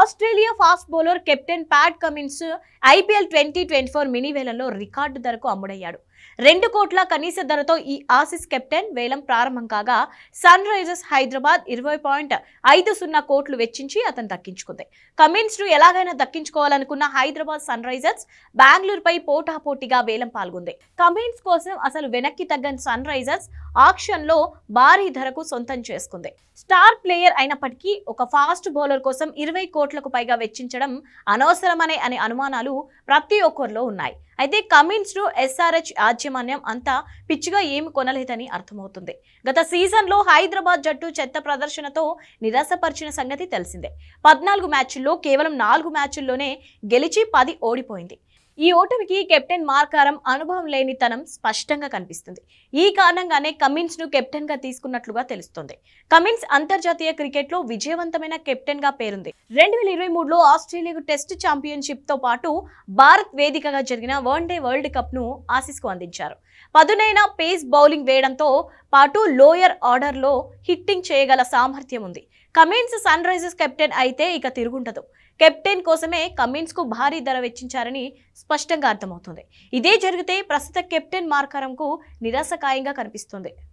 Australia fast bowler captain Pat Cummins IPL twenty twenty four mini వేలంలో record ధరకు అమ్ముడయ్యాడు రెండు కోట్ల కనీస ధరతో ఈ ఆసిస్ కెప్టెన్ వేలం ప్రారంభం కాగా సన్ రైజర్స్ హైదరాబాద్ ఇరవై పాయింట్ ఐదు సున్నా కోట్లు వెచ్చించి అతను దక్కించుకుంది కమిన్స్ ను ఎలాగైనా దక్కించుకోవాలనుకున్న హైదరాబాద్ సన్ రైజర్స్ బెంగళూరుపై పోటాపోటీగా వేలం పాల్గొంది కమిన్స్ కోసం అసలు వెనక్కి తగ్గని సన్ రైజర్స్ ఆక్షన్లో భారీ ధరకు సొంతం చేసుకుంది స్టార్ ప్లేయర్ అయినప్పటికీ ఒక ఫాస్ట్ బౌలర్ కోసం ఇరవై కోట్లకు పైగా వెచ్చించడం అనవసరమనే అనే అనుమానాలు ప్రతి ఒక్కరిలో ఉన్నాయి అయితే టు ఎస్ఆర్హెచ్ యాజమాన్యం అంతా పిచ్చిగా ఏమి కొనలేదని అర్థమవుతుంది గత సీజన్లో హైదరాబాద్ జట్టు చెత్త ప్రదర్శనతో నిరాశపరిచిన సంగతి తెలిసిందే పద్నాలుగు మ్యాచ్ల్లో కేవలం నాలుగు మ్యాచ్ల్లోనే గెలిచి పది ఓడిపోయింది ఈ ఓటమికి కెప్టెన్ మార్కారం అనుభవం లేని తనం స్పష్టంగా కనిపిస్తుంది ఈ కారణంగానే కమిన్స్ ను కెప్టెన్ గా తీసుకున్నట్లుగా తెలుస్తుంది కమిన్స్ అంతర్జాతీయ క్రికెట్ లో విజయవంతమైన కెప్టెన్ గా పేరుంది రెండు వేల ఇరవై మూడులో ఆస్ట్రేలియాకు టెస్ట్ ఛాంపియన్షిప్ తో పాటు భారత్ వేదికగా జరిగిన డే వరల్డ్ కప్ ను ఆశీస్ కు అందించారు పదునైన పేస్ బౌలింగ్ వేయడంతో పాటు లోయర్ ఆర్డర్ లో హిట్టింగ్ చేయగల సామర్థ్యం ఉంది కమిన్స్ సన్ రైజర్స్ కెప్టెన్ అయితే ఇక తిరుగుంటదు కెప్టెన్ కోసమే కమిన్స్ కు భారీ ధర వెచ్చించారని స్పష్టంగా అర్థమవుతుంది ఇదే జరిగితే ప్రస్తుత కెప్టెన్ మార్కరంకు నిరాశకాయంగా కనిపిస్తుంది